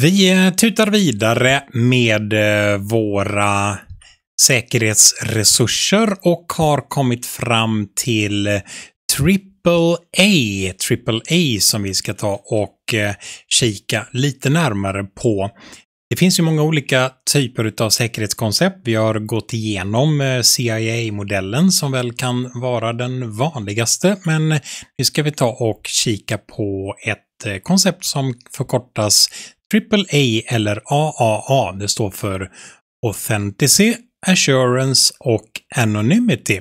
Vi eh, tutar vidare med eh, våra säkerhetsresurser och har kommit fram till AAA, AAA som vi ska ta och eh, kika lite närmare på. Det finns ju många olika typer av säkerhetskoncept. Vi har gått igenom CIA-modellen som väl kan vara den vanligaste, men nu ska vi ta och kika på ett koncept som förkortas AAA eller AAA. Det står för Authenticity, Assurance och Anonymity.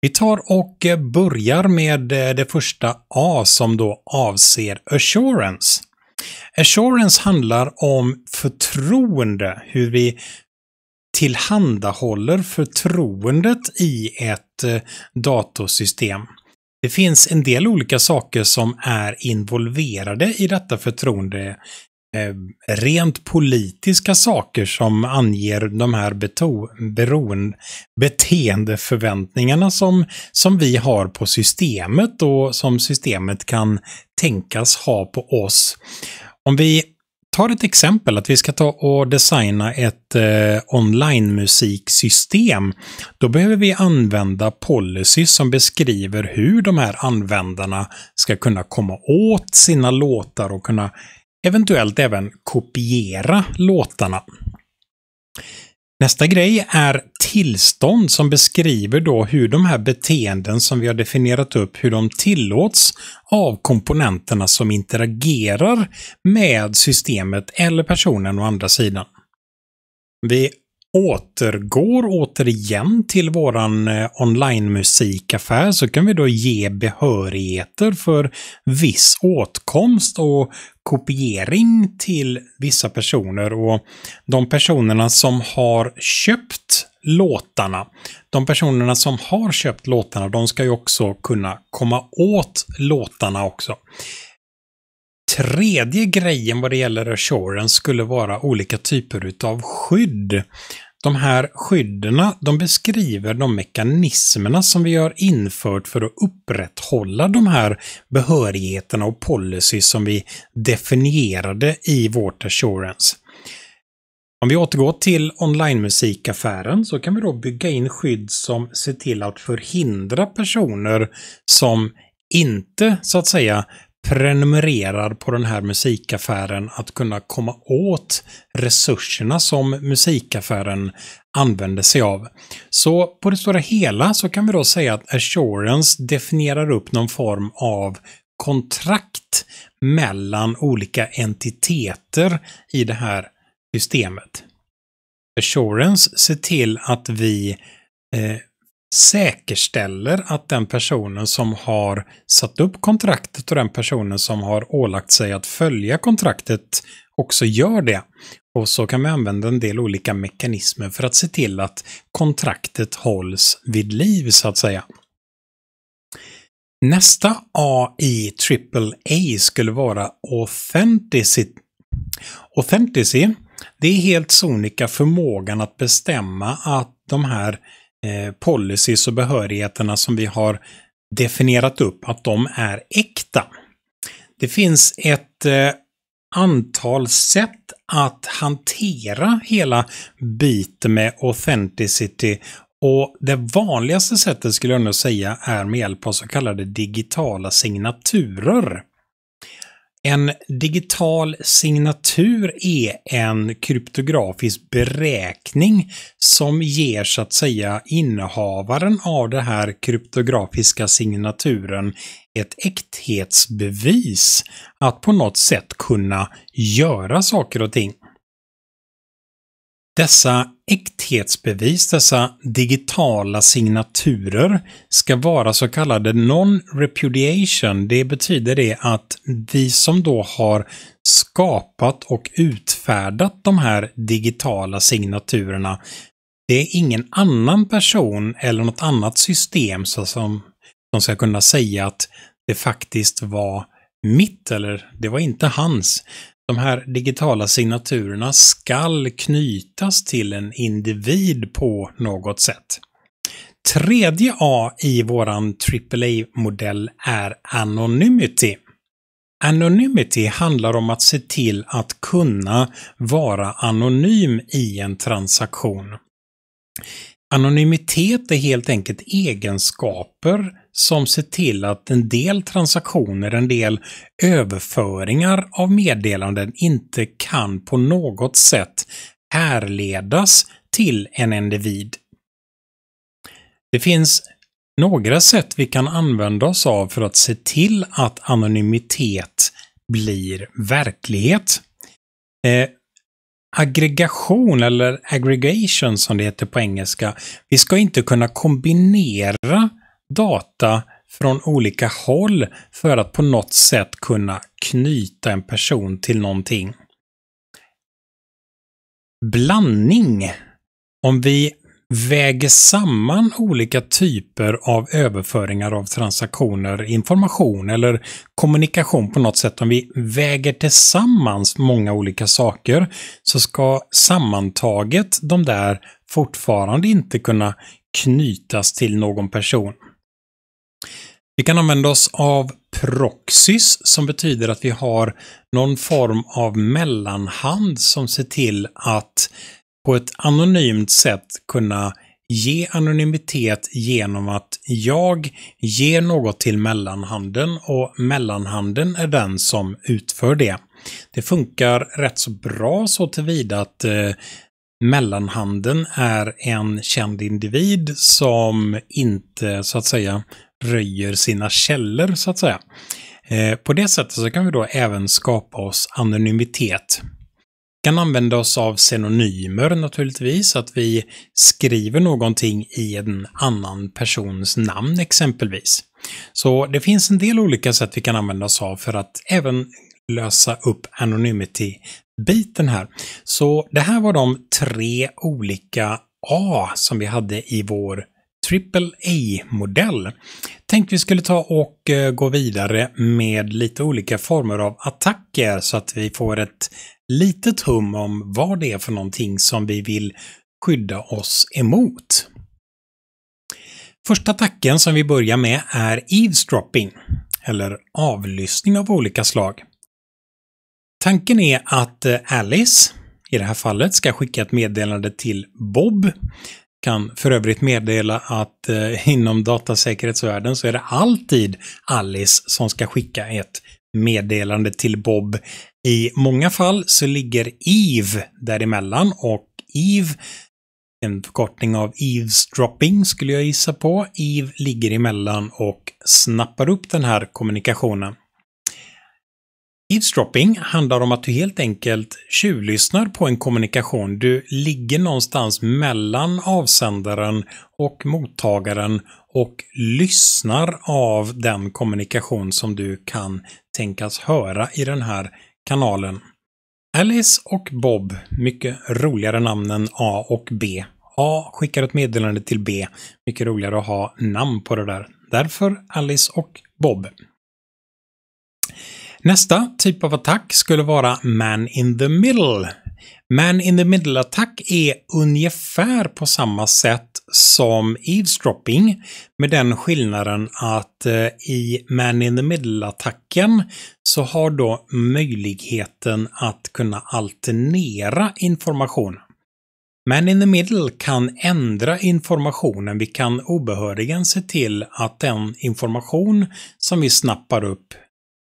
Vi tar och eh, börjar med eh, det första A som då avser Assurance. Assurance handlar om förtroende, hur vi tillhandahåller förtroendet i ett eh, datorsystem. Det finns en del olika saker som är involverade i detta förtroende. Eh, rent politiska saker som anger de här beto, beroende, beteendeförväntningarna som, som vi har på systemet och som systemet kan tänkas ha på oss. Om vi tar ett exempel, att vi ska ta och designa ett eh, online-musiksystem. Då behöver vi använda policies som beskriver hur de här användarna ska kunna komma åt sina låtar och kunna eventuellt även kopiera låtarna. Nästa grej är tillstånd som beskriver då hur de här beteenden som vi har definierat upp, hur de tillåts av komponenterna som interagerar med systemet eller personen å andra sidan. Vi återgår återigen till våran eh, online-musikaffär så kan vi då ge behörigheter för viss åtkomst och kopiering till vissa personer och de personerna som har köpt låtarna. De personerna som har köpt låtarna, de ska ju också kunna komma åt låtarna också tredje grejen vad det gäller assurance skulle vara olika typer utav skydd. De här skydden de beskriver de mekanismerna som vi har infört för att upprätthålla de här behörigheterna och policy som vi definierade i vårt assurance. Om vi återgår till online-musikaffären så kan vi då bygga in skydd som ser till att förhindra personer som inte så att säga prenumererad på den här musikaffären att kunna komma åt resurserna som musikaffären använder sig av. Så på det stora hela så kan vi då säga att assurance definierar upp någon form av kontrakt mellan olika entiteter i det här systemet. Assurance ser till att vi eh, säkerställer att den personen som har satt upp kontraktet och den personen som har ålagt sig att följa kontraktet också gör det. Och så kan vi använda en del olika mekanismer för att se till att kontraktet hålls vid liv så att säga. Nästa A i AAA skulle vara Authenticity. Authenticity, det är helt sonika förmågan att bestämma att de här Eh, policies och behörigheterna som vi har definierat upp, att de är äkta. Det finns ett eh, antal sätt att hantera hela biten med authenticity och det vanligaste sättet skulle jag nog säga är med hjälp av så kallade digitala signaturer. En digital signatur är en kryptografisk beräkning som ger så att säga innehavaren av den här kryptografiska signaturen ett äkthetsbevis att på något sätt kunna göra saker och ting. Dessa äkthetsbevis, dessa digitala signaturer, ska vara så kallade non-repudiation. Det betyder det att vi som då har skapat och utfärdat de här digitala signaturerna, det är ingen annan person eller något annat system som ska kunna säga att det faktiskt var mitt eller det var inte hans de här digitala signaturerna skall knytas till en individ på något sätt. Tredje A i våran AAA-modell är Anonymity. Anonymity handlar om att se till att kunna vara anonym i en transaktion. Anonymitet är helt enkelt egenskaper som ser till att en del transaktioner, en del överföringar av meddelanden inte kan på något sätt härledas till en individ. Det finns några sätt vi kan använda oss av för att se till att anonymitet blir verklighet. Eh, aggregation eller aggregation som det heter på engelska. Vi ska inte kunna kombinera data från olika håll för att på något sätt kunna knyta en person till någonting. Blandning. Om vi väger samman olika typer av överföringar av transaktioner, information eller kommunikation på något sätt. Om vi väger tillsammans många olika saker så ska sammantaget de där fortfarande inte kunna knytas till någon person. Vi kan använda oss av proxys som betyder att vi har någon form av mellanhand som ser till att på ett anonymt sätt kunna ge anonymitet genom att jag ger något till mellanhanden och mellanhanden är den som utför det. Det funkar rätt så bra så tillvida att eh, mellanhanden är en känd individ som inte så att säga röjer sina källor så att säga. Eh, på det sättet så kan vi då även skapa oss anonymitet kan använda oss av synonymer naturligtvis, att vi skriver någonting i en annan persons namn exempelvis. Så det finns en del olika sätt vi kan använda oss av för att även lösa upp anonymity-biten här. Så det här var de tre olika A som vi hade i vår AAA-modell. Tänkte vi skulle ta och eh, gå vidare med lite olika former av attacker så att vi får ett litet hum om vad det är för någonting som vi vill skydda oss emot. Första attacken som vi börjar med är eavesdropping, eller avlyssning av olika slag. Tanken är att eh, Alice, i det här fallet, ska skicka ett meddelande till Bob kan för övrigt meddela att eh, inom datasäkerhetsvärlden så är det alltid Alice som ska skicka ett meddelande till Bob. I många fall så ligger Eve däremellan och Eve en förkortning av eavesdropping skulle jag gissa på. Eve ligger emellan och snappar upp den här kommunikationen. Eavesdropping handlar om att du helt enkelt tjuvlyssnar på en kommunikation. Du ligger någonstans mellan avsändaren och mottagaren och lyssnar av den kommunikation som du kan tänkas höra i den här kanalen. Alice och Bob, mycket roligare namn än A och B. A skickar ett meddelande till B. Mycket roligare att ha namn på det där. Därför Alice och Bob. Nästa typ av attack skulle vara man in the middle. Man in the middle-attack är ungefär på samma sätt som eavesdropping med den skillnaden att eh, i man in the middle-attacken så har då möjligheten att kunna alternera information. Man in the middle kan ändra informationen. Vi kan obehörigen se till att den information som vi snappar upp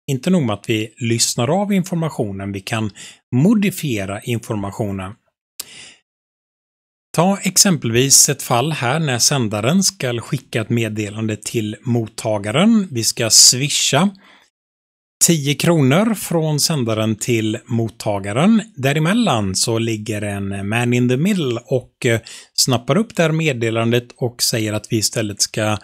inte nog med att vi lyssnar av informationen, vi kan modifiera informationen. Ta exempelvis ett fall här när sändaren ska skicka ett meddelande till mottagaren. Vi ska swisha 10 kronor från sändaren till mottagaren. Däremellan så ligger en man in the middle och eh, snappar upp det här meddelandet och säger att vi istället ska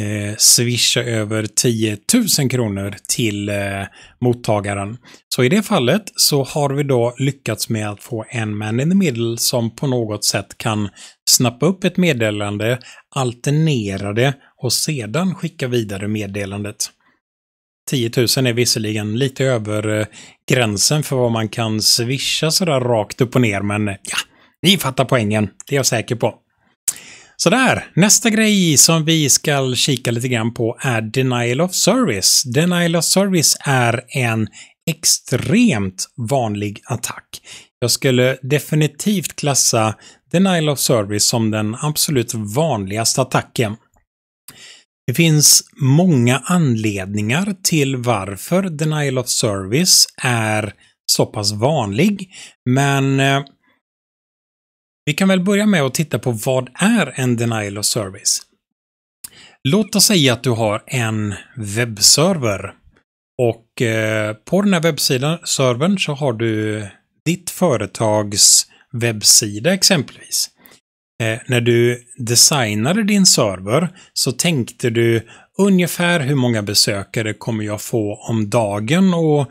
eh, swisha över 10 000 kronor till eh, mottagaren. Så i det fallet så har vi då lyckats med att få en man in the middle som på något sätt kan snappa upp ett meddelande, alternera det och sedan skicka vidare meddelandet. 10 000 är visserligen lite över eh, gränsen för vad man kan swisha sådär rakt upp och ner, men ja, ni fattar poängen. Det är jag säker på. Sådär, nästa grej som vi ska kika lite grann på är Denial of Service. Denial of Service är en extremt vanlig attack. Jag skulle definitivt klassa Denial of Service som den absolut vanligaste attacken. Det finns många anledningar till varför Denial of Service är så pass vanlig, men eh, vi kan väl börja med att titta på vad är en denial of service? Låt oss säga att du har en webbserver och eh, på den här webbservern så har du ditt företags webbsida exempelvis. Eh, när du designade din server så tänkte du ungefär hur många besökare kommer jag få om dagen och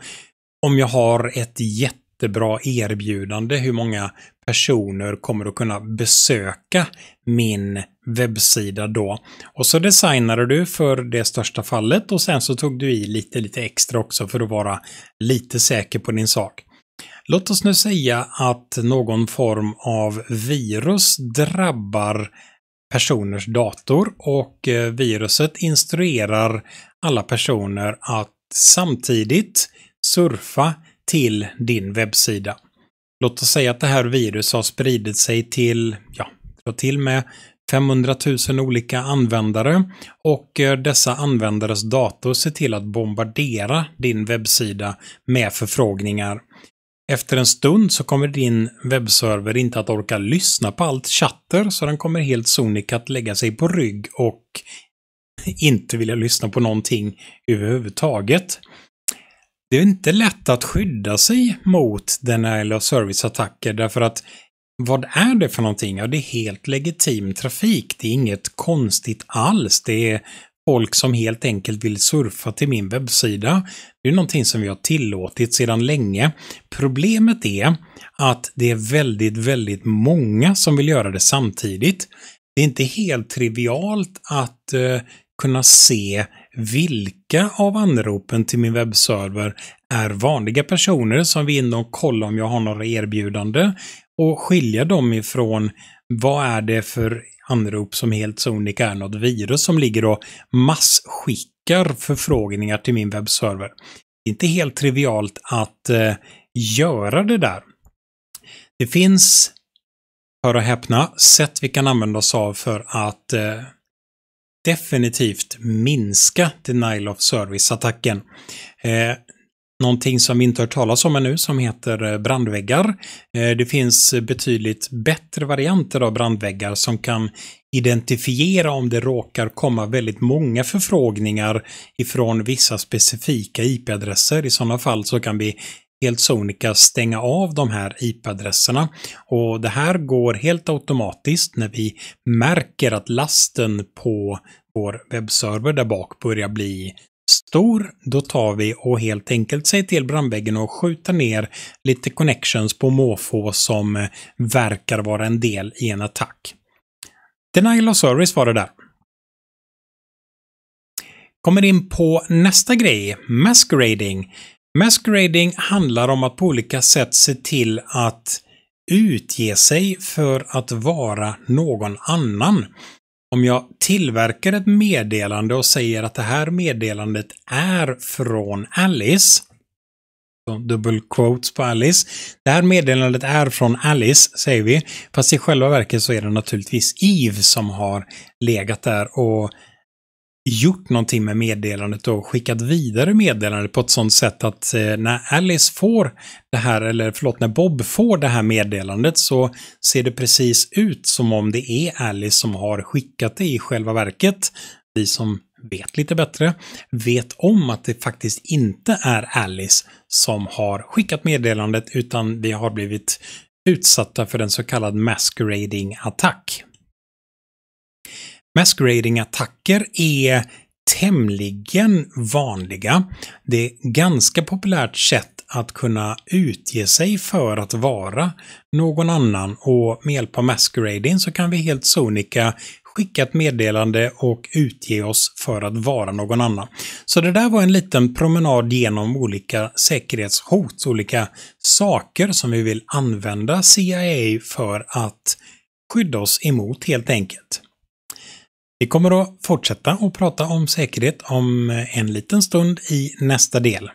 om jag har ett jätte jättebra erbjudande hur många personer kommer att kunna besöka min webbsida då. Och så designade du för det största fallet och sen så tog du i lite, lite extra också för att vara lite säker på din sak. Låt oss nu säga att någon form av virus drabbar personers dator och eh, viruset instruerar alla personer att samtidigt surfa till din webbsida. Låt oss säga att det här viruset har spridit sig till, ja, till med 500 000 olika användare och eh, dessa användares dator ser till att bombardera din webbsida med förfrågningar. Efter en stund så kommer din webbserver inte att orka lyssna på allt chatter så den kommer helt sonika att lägga sig på rygg och inte vilja lyssna på någonting överhuvudtaget det är inte lätt att skydda sig mot denial of service-attacker därför att vad är det för någonting? Ja, det är helt legitim trafik. Det är inget konstigt alls. Det är folk som helt enkelt vill surfa till min webbsida. Det är någonting som vi har tillåtit sedan länge. Problemet är att det är väldigt, väldigt många som vill göra det samtidigt. Det är inte helt trivialt att eh, kunna se vilka av anropen till min webbserver är vanliga personer som vill in och kolla om jag har några erbjudande och skilja dem ifrån vad är det för anrop som helt sonika är något virus som ligger och massskickar förfrågningar till min webbserver. Det är inte helt trivialt att eh, göra det där. Det finns, hör och häpna, sätt vi kan använda oss av för att eh, definitivt minska denial of service-attacken. Eh, någonting som vi inte hört talas om ännu som heter eh, brandväggar. Eh, det finns betydligt bättre varianter av brandväggar som kan identifiera om det råkar komma väldigt många förfrågningar ifrån vissa specifika IP-adresser. I sådana fall så kan vi helt sonika stänga av de här IP-adresserna. Och det här går helt automatiskt när vi märker att lasten på vår webbserver där bak börjar bli stor, då tar vi och helt enkelt säger till brandväggen och skjuter ner lite connections på måfå som verkar vara en del i en attack. Denial of service var det där. Kommer in på nästa grej, masquerading. Masquerading handlar om att på olika sätt se till att utge sig för att vara någon annan. Om jag tillverkar ett meddelande och säger att det här meddelandet är från Alice, double quotes på Alice. Det här meddelandet är från Alice, säger vi, fast i själva verket så är det naturligtvis Eve som har legat där och gjort någonting med meddelandet och skickat vidare meddelandet på ett sånt sätt att eh, när Alice får det här, eller förlåt, när Bob får det här meddelandet så ser det precis ut som om det är Alice som har skickat det i själva verket. Vi som vet lite bättre vet om att det faktiskt inte är Alice som har skickat meddelandet utan vi har blivit utsatta för en så kallad masquerading attack. Masquerading-attacker är tämligen vanliga. Det är ganska populärt sätt att kunna utge sig för att vara någon annan och med hjälp av masquerading så kan vi helt sonika skicka ett meddelande och utge oss för att vara någon annan. Så det där var en liten promenad genom olika säkerhetshot, olika saker som vi vill använda CIA för att skydda oss emot helt enkelt. Vi kommer att fortsätta att prata om säkerhet om en liten stund i nästa del.